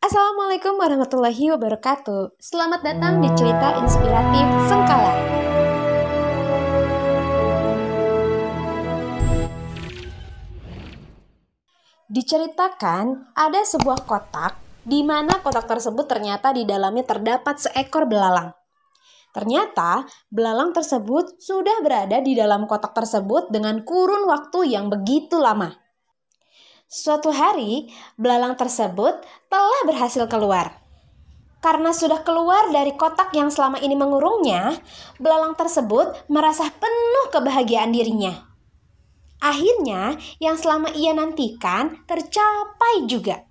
Assalamualaikum warahmatullahi wabarakatuh. Selamat datang di cerita inspiratif Sengkala. Diceritakan ada sebuah kotak di mana kotak tersebut ternyata di dalamnya terdapat seekor belalang. Ternyata belalang tersebut sudah berada di dalam kotak tersebut dengan kurun waktu yang begitu lama. Suatu hari, belalang tersebut telah berhasil keluar. Karena sudah keluar dari kotak yang selama ini mengurungnya, belalang tersebut merasa penuh kebahagiaan dirinya. Akhirnya, yang selama ia nantikan tercapai juga.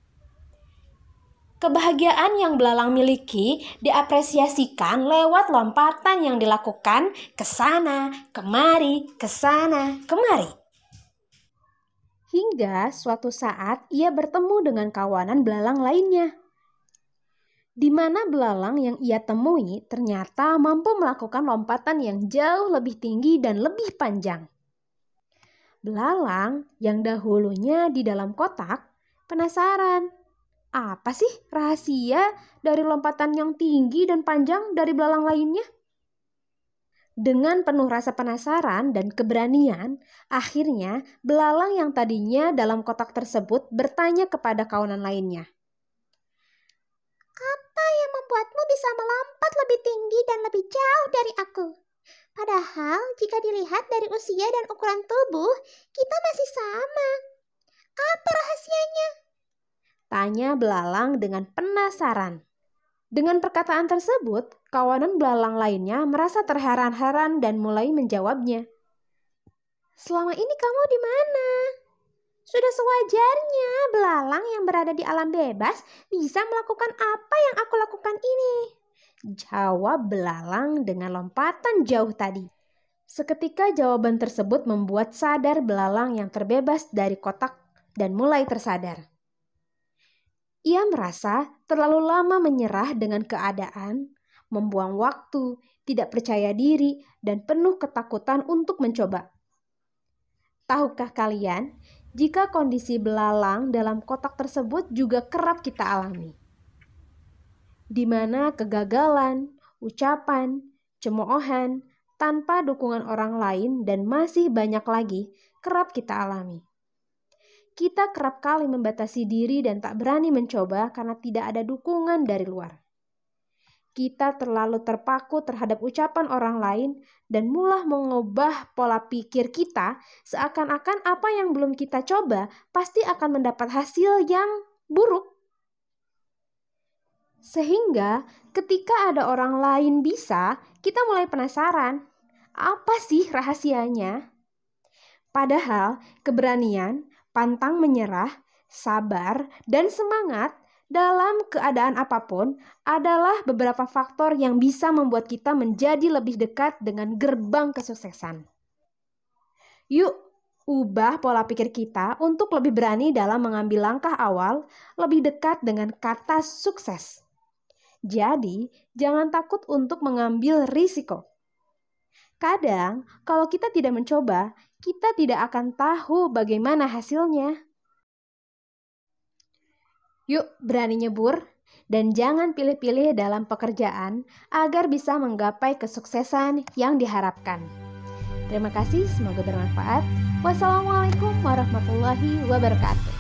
Kebahagiaan yang belalang miliki diapresiasikan lewat lompatan yang dilakukan ke sana, kemari, ke sana, kemari. Hingga suatu saat ia bertemu dengan kawanan belalang lainnya. Di mana belalang yang ia temui ternyata mampu melakukan lompatan yang jauh lebih tinggi dan lebih panjang. Belalang yang dahulunya di dalam kotak penasaran apa sih rahasia dari lompatan yang tinggi dan panjang dari belalang lainnya? Dengan penuh rasa penasaran dan keberanian, akhirnya belalang yang tadinya dalam kotak tersebut bertanya kepada kawanan lainnya. Apa yang membuatmu bisa melompat lebih tinggi dan lebih jauh dari aku? Padahal jika dilihat dari usia dan ukuran tubuh, kita masih sama. Apa rahasianya? Tanya belalang dengan penasaran. Dengan perkataan tersebut, kawanan belalang lainnya merasa terheran-heran dan mulai menjawabnya. Selama ini kamu di mana? Sudah sewajarnya belalang yang berada di alam bebas bisa melakukan apa yang aku lakukan ini. Jawab belalang dengan lompatan jauh tadi. Seketika jawaban tersebut membuat sadar belalang yang terbebas dari kotak dan mulai tersadar. Ia merasa terlalu lama menyerah dengan keadaan membuang waktu, tidak percaya diri, dan penuh ketakutan untuk mencoba. Tahukah kalian jika kondisi belalang dalam kotak tersebut juga kerap kita alami? Di mana kegagalan, ucapan, cemoohan, tanpa dukungan orang lain dan masih banyak lagi kerap kita alami. Kita kerap kali membatasi diri dan tak berani mencoba karena tidak ada dukungan dari luar kita terlalu terpaku terhadap ucapan orang lain dan mulai mengubah pola pikir kita seakan-akan apa yang belum kita coba pasti akan mendapat hasil yang buruk. Sehingga ketika ada orang lain bisa, kita mulai penasaran, apa sih rahasianya? Padahal keberanian, pantang menyerah, sabar, dan semangat dalam keadaan apapun adalah beberapa faktor yang bisa membuat kita menjadi lebih dekat dengan gerbang kesuksesan. Yuk, ubah pola pikir kita untuk lebih berani dalam mengambil langkah awal, lebih dekat dengan kata sukses. Jadi, jangan takut untuk mengambil risiko. Kadang, kalau kita tidak mencoba, kita tidak akan tahu bagaimana hasilnya. Yuk berani nyebur dan jangan pilih-pilih dalam pekerjaan agar bisa menggapai kesuksesan yang diharapkan. Terima kasih, semoga bermanfaat. Wassalamualaikum warahmatullahi wabarakatuh.